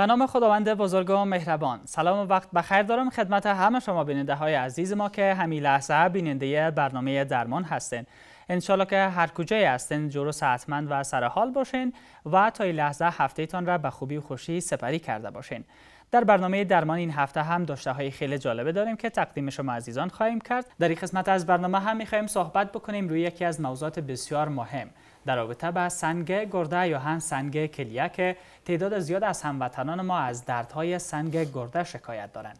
به نام خداوند بزرگ و مهربان سلام و وقت بخیر دارم خدمت همه شما بیننده های عزیز ما که همین لحظه بیننده برنامه درمان هستین انشالله که هر کجای هستین و سعتمند و سرحال باشین و تا این لحظه تان را به خوبی و خوشی سپری کرده باشین در برنامه درمان این هفته هم داشته های خیلی جالبه داریم که تقدیم شما عزیزان خواهیم کرد در این قسمت از برنامه هم خواهیم صحبت بکنیم روی یکی از موضوعات بسیار مهم در رابطه به سنگ گرده یا هم سنگ کلیه که تعداد زیاد از هموطنان ما از دردهای سنگ گرده شکایت دارند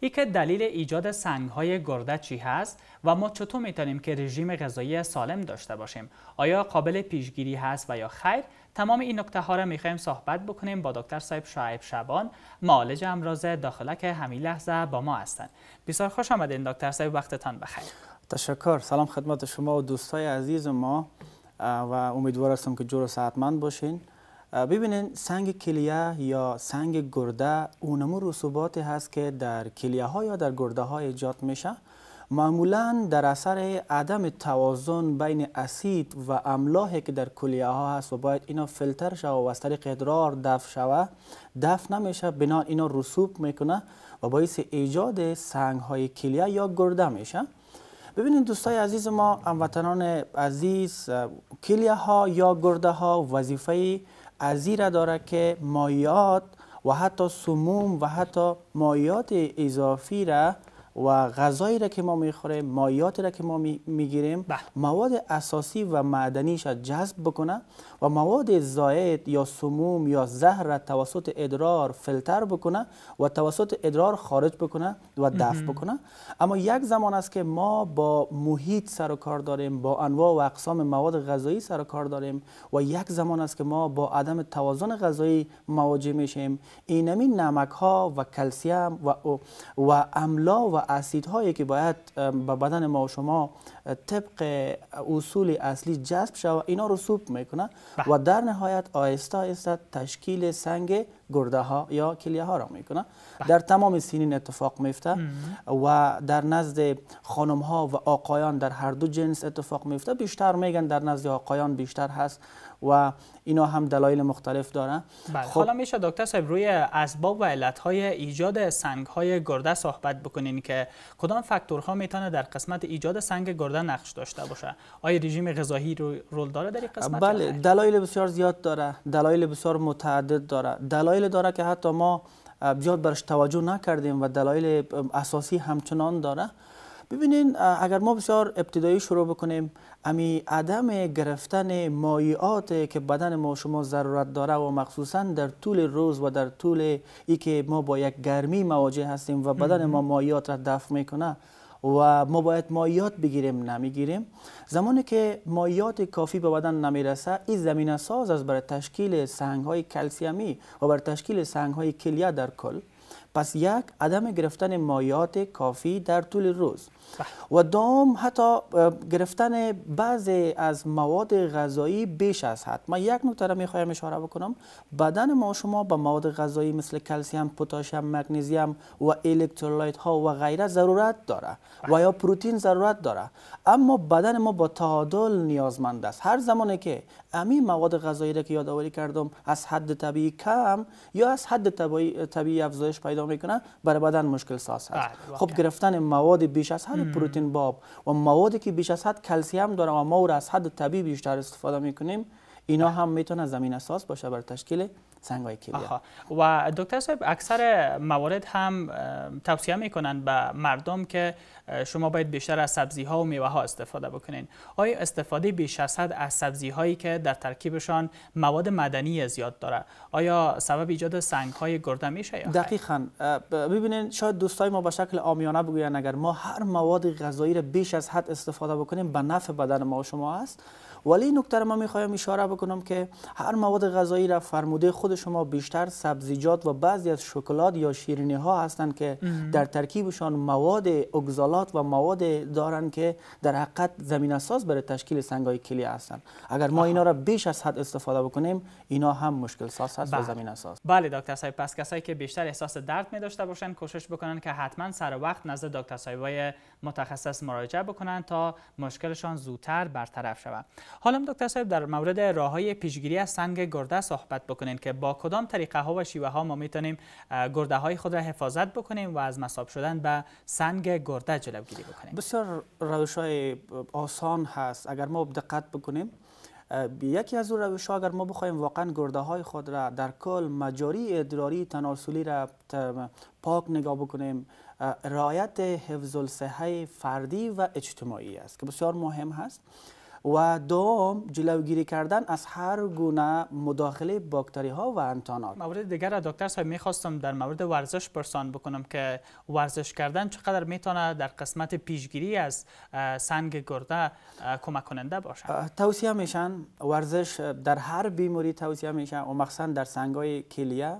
ای که دلیل ایجاد سنگ های گرده چی هست و ما چطور میتونیم که رژیم غذایی سالم داشته باشیم آیا قابل پیشگیری هست و یا خیر تمام این نکته ها را میخواییم صحبت بکنیم با دکتر صاحب شعیب شبان معالج امراض داخله که همین لحظه با ما هستند بسیار خوش آمدین دکتر صاحب وقتتان بخیر تشکر سلام خدمت شما و دوستای عزیز ما و امیدوار هستم که جور ساعتمند باشین ببینین سنگ کلیه یا سنگ گرده اونمو رسوباتی هست که در کلیه ها یا در گرده ها ایجاد میشه معمولا در اثر عدم توازن بین اسید و املاحی که در کلیه ها هست و باید اینا فیلتر شوه و از طریق ادرار دفع شوه دفع نمیشه بنا اینا رسوب میکنه و باعث ایجاد سنگ های کلیه یا گرده میشه ببینید دوستای عزیز ما هموطنان عزیز کلیه ها یا گرده ها وظیفه عزیز را داره که مایات و حتی سموم و حتی مایات اضافی را و غذایی را که ما میخوریم مایاتی را که ما میگیریم بله. مواد اساسی و معدنیش را جذب بکنه و مواد زاید یا سموم یا زهر را توسط ادرار فلتر بکنه و توسط ادرار خارج بکنه و دفع بکنه اما یک زمان است که ما با محیط سر و کار داریم با انواع و اقسام مواد غذایی سر و کار داریم و یک زمان است که ما با عدم توازن غذایی مواجه میشیم اینمی نمک ها و کلسیم و و املا و اسید اسیدهایی که باید به بدن ما و شما طبق اصول اصلی جذب شود اینا رو سوپ میکنه بله. و در نهایت آهسته آهسته تشکیل سنگ گرده ها یا کلیه ها را میکنه بله. در تمام سینین اتفاق میفته و در نزد خانم ها و آقایان در هر دو جنس اتفاق میفته بیشتر میگن در نزد آقایان بیشتر هست و اینا هم دلایل مختلف دارن بله، خب حالا میشه دکتر صاحب روی اسباب و علتهای ایجاد سنگ های گرده صحبت بکنین که کدام فاکتورها میتونه در قسمت ایجاد سنگ گرده نقش داشته باشه آیا رژیم غذایی رو رول داره در این قسمت بله دلایل بسیار زیاد داره دلایل بسیار متعدد داره دلایل داره که حتی ما زیاد برش توجه نکردیم و دلایل اساسی همچنان داره ببینین اگر ما بسیار ابتدایی شروع بکنیم امی عدم گرفتن مایعات که بدن ما شما ضرورت داره و مخصوصا در طول روز و در طول ای که ما با یک گرمی مواجه هستیم و بدن ما مایعات را دفع میکنه و ما باید مایات بگیریم نمیگیریم زمانی که مایات کافی به بدن نمیرسه این زمینه ساز از برای تشکیل سنگ های کلسیمی و برای تشکیل سنگ های کلیه در کل پس یک عدم گرفتن مایات کافی در طول روز بله. و دوم حتی گرفتن بعضی از مواد غذایی بیش از حد من یک نکته را میخوایم اشاره بکنم بدن ما شما به مواد غذایی مثل کلسیم پتاسیم مگنیزیم و الکترولایت ها و غیره ضرورت داره و یا پروتین ضرورت داره اما بدن ما با تعادل نیازمند است هر زمانی که امی مواد غذایی را که یادآوری کردم از حد طبیعی کم یا از حد طبیعی, طبیعی افزایش پیدا می میکنه برای بدن مشکل ساز هست بله، خب گرفتن مواد بیش از حد پروتین باب و موادی که بیش از حد کلسیم داره و ما از حد طبیعی بیشتر استفاده میکنیم اینا بله. هم میتونه زمین اساس باشه بر تشکیل سنگ های و دکتر صاحب اکثر موارد هم توصیه میکنن به مردم که شما باید بیشتر از سبزی ها و میوه ها استفاده بکنین آیا استفاده بیش از حد از سبزی هایی که در ترکیبشان مواد مدنی زیاد داره آیا سبب ایجاد سنگ های گرده میشه یا دقیقاً ببینین شاید دوستای ما به شکل آمیانه بگوین اگر ما هر مواد غذایی را بیش از حد استفاده بکنیم به نفع بدن ما شما است ولی این نکته ما میخوایم اشاره بکنم که هر مواد غذایی را فرموده خود شما بیشتر سبزیجات و بعضی از شکلات یا شیرینی ها هستند که در ترکیبشان مواد اگزالات و مواد دارند که در حقیقت زمین اساس برای تشکیل های کلی هستند اگر ما اینا را بیش از حد استفاده بکنیم اینا هم مشکل ساز هست و زمین اساس بله, بله، دکتر صاحب پس کسایی که بیشتر احساس درد می داشته باشن کوشش بکنن که حتما سر وقت نزد دکتر صاحبای متخصص مراجعه بکنن تا مشکلشان زودتر برطرف شود حالا دکتر صاحب در مورد راه های پیشگیری از سنگ گرده صحبت بکنین که با کدام طریقه ها و شیوه ها ما میتونیم گرده های خود را حفاظت بکنیم و از مصاب شدن به سنگ گرده جلوگیری بکنیم بسیار روش های آسان هست اگر ما دقت بکنیم یکی از اون روش ها اگر ما بخوایم واقعا گرده های خود را در کل مجاری ادراری تناسلی را پاک نگاه بکنیم رعایت حفظ فردی و اجتماعی است که بسیار مهم هست و دوم جلوگیری کردن از هر گونه مداخله باکتری ها و انتانات مورد دیگر دکتر صاحب میخواستم در مورد ورزش پرسان بکنم که ورزش کردن چقدر میتونه در قسمت پیشگیری از سنگ گرده کمک کننده باشه توصیه میشن ورزش در هر بیماری توصیه میشن و مخصوصا در سنگ های کلیه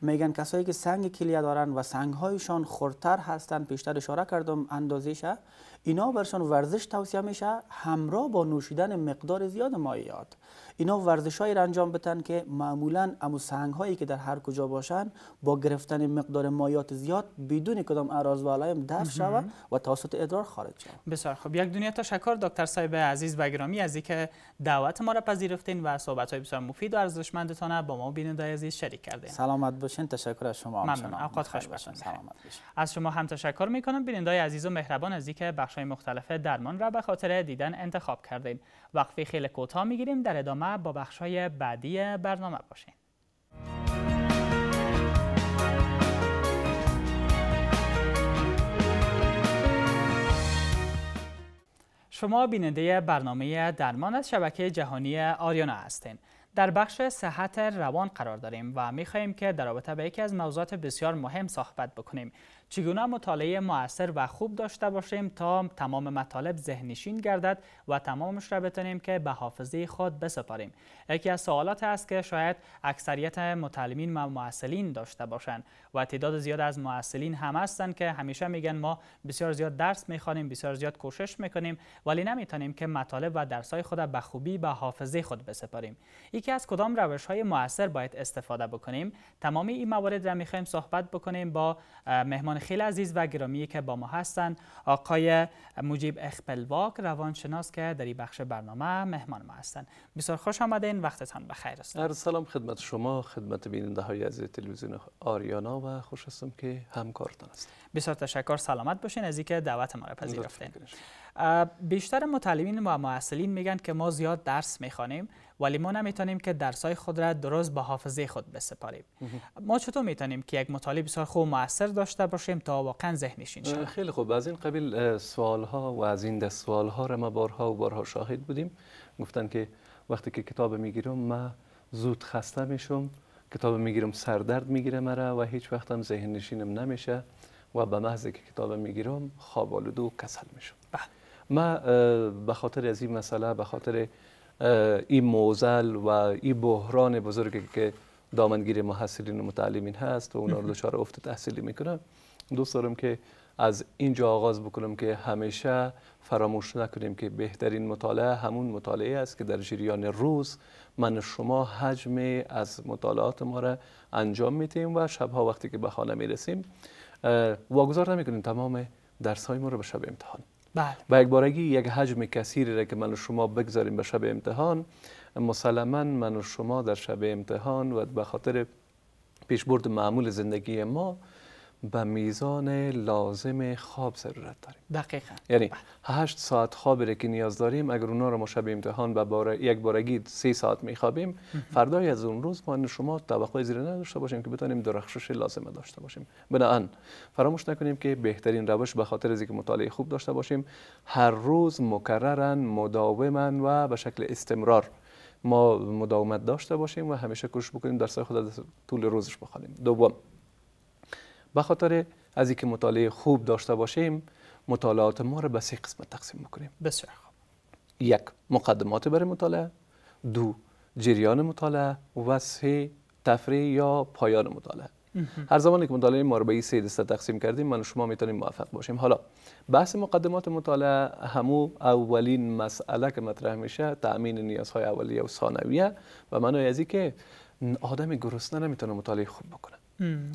میگن کسایی که سنگ کلیه دارن و سنگ هایشان خورتر هستن پیشتر اشاره کردم اندازیشه اینا برشان ورزش توصیه میشه همراه با نوشیدن مقدار زیاد مایعات اینا ورزش های انجام بتن که معمولا امو سنگ هایی که در هر کجا باشن با گرفتن مقدار مایات زیاد بدون کدام اعراض و علائم دفع شود و توسط ادرار خارج شود بسیار خب یک دنیا تشکر دکتر صاحب عزیز و گرامی از اینکه دعوت ما را پذیرفتین و صحبت های بسیار مفید و ارزشمندتان با ما بیننده عزیز شریک کردین سلامت باشین تشکر از شما ممنون اوقات خوش باشین سلامت باشین از شما هم تشکر می کنم بیننده عزیز و مهربان از اینکه های مختلف درمان را به خاطر دیدن انتخاب کردیم. وقفی خیلی کوتاه میگیریم در ادامه با های بعدی برنامه باشیم شما بیننده برنامه درمان از شبکه جهانی آریانا هستین. در بخش صحت روان قرار داریم و خواهیم که در رابطه به یکی از موضوعات بسیار مهم صحبت بکنیم چگونه مطالعه موثر و خوب داشته باشیم تا تمام مطالب ذهنشین گردد و تمامش را بتونیم که به حافظه خود بسپاریم یکی از سوالات است که شاید اکثریت متعلمین و معسلین داشته باشند و تعداد زیاد از معسلین هم هستند که همیشه میگن ما بسیار زیاد درس میخوانیم بسیار زیاد کوشش میکنیم ولی نمیتونیم که مطالب و های خود به خوبی به حافظه خود بسپاریم یکی از کدام روش های موثر باید استفاده بکنیم تمامی این موارد را میخوایم صحبت بکنیم با مهمان خیلی عزیز و گرامی که با ما هستند آقای مجیب اخپلواک روانشناس که در این بخش برنامه مهمان ما هستند بسیار خوش آمدین وقتتان بخیر است سلام خدمت شما خدمت بیننده های از تلویزیون آریانا و خوش هستم که همکارتان است بسیار تشکر سلامت باشین از اینکه دعوت ما را پذیرفتین بیشتر متعلمین و معاصلین میگن که ما زیاد درس میخوانیم ولی ما نمیتونیم که درسای خود را درست به حافظه خود بسپاریم ما چطور میتونیم که یک مطالب بسیار خوب موثر داشته باشیم تا واقعا ذهنشین شود خیلی خوب از این قبل سوال ها و از این دست سوال ها را ما بارها و بارها شاهد بودیم گفتن که وقتی که کتاب میگیرم ما زود خسته میشم کتاب میگیرم سردرد میگیره مرا و هیچ وقتم ذهن نشینم نمیشه و به محض که کتاب میگیرم خواب آلوده و کسل میشم بله. ما به خاطر از این مسئله به خاطر این موزل و این بحران بزرگی که دامنگیر محصلین و متعلمین هست و اونا رو دچار افت تحصیلی میکنن دوست دارم که از اینجا آغاز بکنم که همیشه فراموش نکنیم که بهترین مطالعه همون مطالعه است که در جریان روز من شما حجم از مطالعات ما را انجام میتیم و شبها وقتی که به خانه میرسیم واگذار نمیکنیم تمام درس های ما رو به شب امتحان بله. با یک بارگی یک حجم کثیری را که من و شما بگذاریم به شب امتحان مسلما من و شما در شب امتحان و به خاطر پیشبرد معمول زندگی ما به میزان لازم خواب ضرورت داریم دقیقا یعنی بله. هشت ساعت خواب که نیاز داریم اگر اونا رو ما شب امتحان به بار... یک بارگی سه ساعت میخوابیم فردای از اون روز ما شما توقع زیر نداشته باشیم که بتانیم درخشش لازمه داشته باشیم بناهن، فراموش نکنیم که بهترین روش به خاطر اینکه مطالعه خوب داشته باشیم هر روز مکررن مداومن و به شکل استمرار ما مداومت داشته باشیم و همیشه کوشش بکنیم درس خود از طول روزش بخوانیم دوم به خاطر از اینکه مطالعه خوب داشته باشیم مطالعات ما رو به سه قسمت تقسیم میکنیم بسیار خوب یک مقدمات برای مطالعه دو جریان مطالعه و سه تفریح یا پایان مطالعه هر زمانی که مطالعه ما رو به این سه دسته تقسیم کردیم من و شما میتونیم موفق باشیم حالا بحث مقدمات مطالعه همو اولین مسئله که مطرح میشه تأمین نیازهای اولیه و ثانویه و من از که آدم گرسنه نمیتونه مطالعه خوب بکنه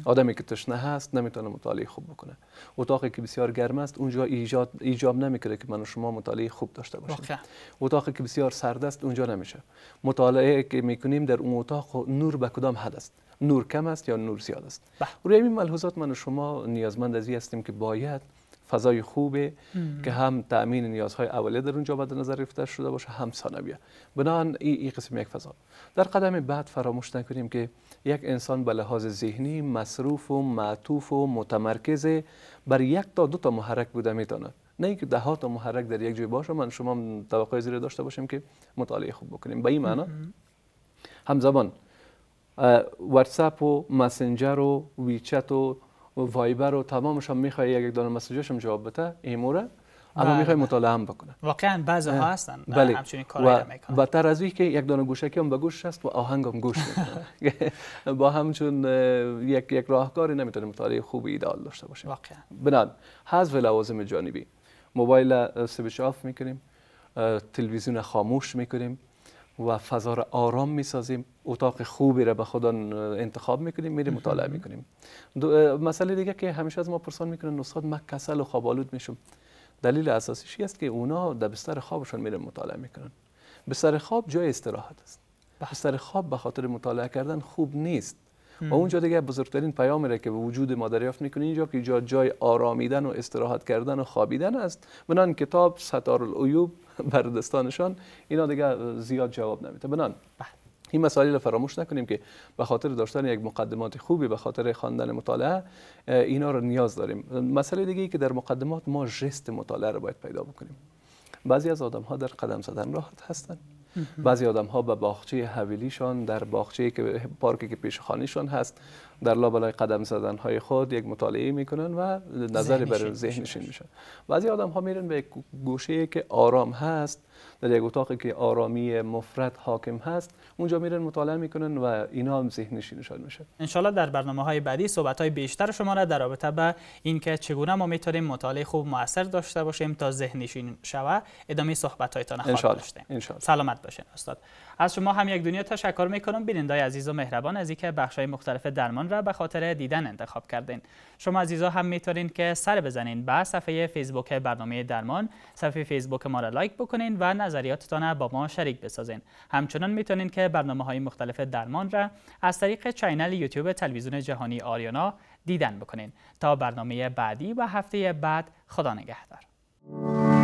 آدمی که تشنه هست نمیتونه مطالعه خوب بکنه اتاقی که بسیار گرم است اونجا ایجاد ایجاب نمیکنه که من و شما مطالعه خوب داشته باشیم اتاقی که بسیار سرد است اونجا نمیشه مطالعه که میکنیم در اون اتاق نور به کدام حد است نور کم است یا نور زیاد است روی این ملحوظات من و شما نیازمند از هستیم که باید فضای خوبه که هم تامین نیازهای اولیه در اونجا بعد نظر رفته شده باشه هم ثانویه بنان این ای قسم یک فضا در قدم بعد فراموش نکنیم که یک انسان به لحاظ ذهنی مصروف و معطوف و متمرکز بر یک تا دو تا محرک بوده میتونه نه اینکه ده ها تا محرک در یک جای باشه من شما توقع زیر داشته باشیم که مطالعه خوب بکنیم به این معنا همزمان واتساپ و مسنجر و ویچت و وایبر و تمامش هم میخوای یک دانه مسیجاش جواب بده ایموره اما بله، میخوای بله. مطالعه هم بکنن واقعا بعضی ها هستن بله. همچنین میکنن و تر از که یک دانه گوشکی هم به گوش هست و آهنگ هم گوش با همچون یک یک راهکاری نمیتونه مطالعه خوبی ایدال داشته باشه واقعا بنان حذف لوازم جانبی موبایل سویچ آف میکنیم تلویزیون خاموش میکنیم و فضا را آرام میسازیم اتاق خوبی را به خودان انتخاب میکنیم میریم مطالعه میکنیم مسئله دیگه که همیشه از ما پرسان میکنن استاد من کسل و خوابالود میشم دلیل اساسیش است که اونا در بستر خوابشون میرن مطالعه میکنن بستر خواب جای استراحت است بله. بستر خواب به خاطر مطالعه کردن خوب نیست و اونجا دیگه بزرگترین پیامی را که به وجود ما دریافت میکنه اینجا که اینجا جای آرامیدن و استراحت کردن و خوابیدن است بنان کتاب ستار العیوب بر دستانشان اینا دیگه زیاد جواب نمیده بنان بله. این مسائل رو فراموش نکنیم که به خاطر داشتن یک مقدمات خوبی به خاطر خواندن مطالعه اینا رو نیاز داریم مسئله دیگه ای که در مقدمات ما جست مطالعه رو باید پیدا بکنیم بعضی از آدم ها در قدم زدن راحت هستند بعضی آدم ها به باغچه حویلیشان در باغچه که پارکی که پیش خانیشان هست در لابلای قدم زدن های خود یک مطالعه میکنن و نظری بر ذهنشین میشن بعضی آدم ها میرن به گوشه که آرام هست در یک اتاقی که آرامی مفرد حاکم هست اونجا میرن مطالعه میکنن و اینا هم ذهن نشین میشه انشالله در برنامه های بعدی صحبت های بیشتر شما را در رابطه به اینکه چگونه ما میتونیم مطالعه خوب موثر داشته باشیم تا ذهن نشین شوه ادامه صحبت هایتان خواهد سلامت باشین استاد از شما هم یک دنیا تشکر میکنم بینندای عزیز و مهربان از اینکه بخش های مختلف درمان را به خاطر دیدن انتخاب کردین شما عزیزا هم میتونین که سر بزنین به صفحه فیسبوک برنامه درمان صفحه فیسبوک ما را لایک بکنین و نظریاتتان را با ما شریک بسازین همچنان میتونین که برنامه های مختلف درمان را از طریق چینل یوتیوب تلویزیون جهانی آریانا دیدن بکنین تا برنامه بعدی و هفته بعد خدا نگهدار